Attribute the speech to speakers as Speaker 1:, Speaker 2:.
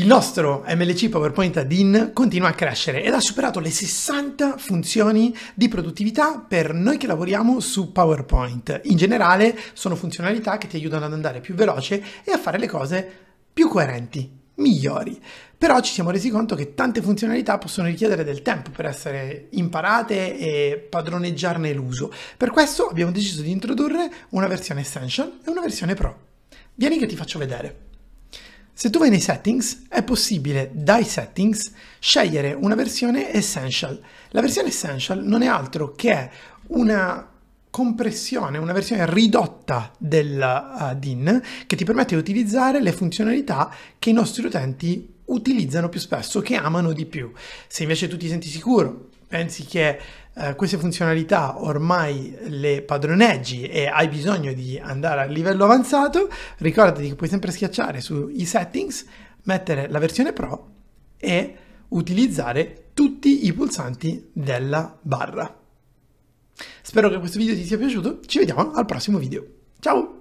Speaker 1: Il nostro MLC PowerPoint add-in continua a crescere ed ha superato le 60 funzioni di produttività per noi che lavoriamo su PowerPoint. In generale sono funzionalità che ti aiutano ad andare più veloce e a fare le cose più coerenti, migliori. Però ci siamo resi conto che tante funzionalità possono richiedere del tempo per essere imparate e padroneggiarne l'uso. Per questo abbiamo deciso di introdurre una versione Essential e una versione Pro. Vieni che ti faccio vedere. Se tu vai nei settings, è possibile dai settings scegliere una versione essential. La versione essential non è altro che una compressione, una versione ridotta del uh, DIN che ti permette di utilizzare le funzionalità che i nostri utenti utilizzano più spesso, che amano di più. Se invece tu ti senti sicuro pensi che eh, queste funzionalità ormai le padroneggi e hai bisogno di andare a livello avanzato, ricordati che puoi sempre schiacciare sui settings, mettere la versione Pro e utilizzare tutti i pulsanti della barra. Spero che questo video ti sia piaciuto, ci vediamo al prossimo video. Ciao!